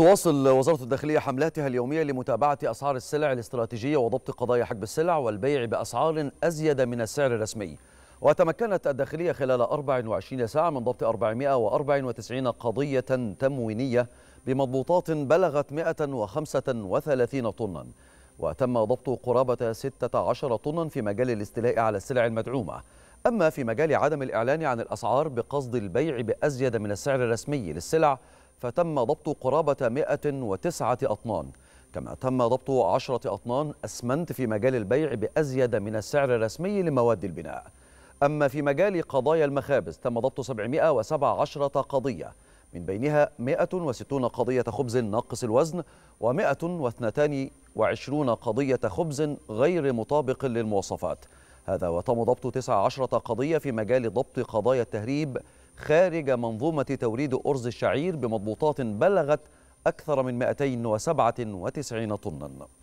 تواصل وزارة الداخلية حملاتها اليومية لمتابعة أسعار السلع الاستراتيجية وضبط قضايا حجب السلع والبيع بأسعار أزيد من السعر الرسمي وتمكنت الداخلية خلال 24 ساعة من ضبط 494 قضية تموينية بمضبوطات بلغت 135 طنا وتم ضبط قرابة 16 طنا في مجال الاستيلاء على السلع المدعومة أما في مجال عدم الإعلان عن الأسعار بقصد البيع بأزيد من السعر الرسمي للسلع فتم ضبط قرابة 109 أطنان كما تم ضبط 10 أطنان أسمنت في مجال البيع بأزيد من السعر الرسمي لمواد البناء أما في مجال قضايا المخابز تم ضبط 717 قضية من بينها 160 قضية خبز ناقص الوزن و122 قضية خبز غير مطابق للمواصفات هذا وتم ضبط 19 قضية في مجال ضبط قضايا التهريب خارج منظومة توريد أرز الشعير بمضبوطات بلغت أكثر من 297 طناً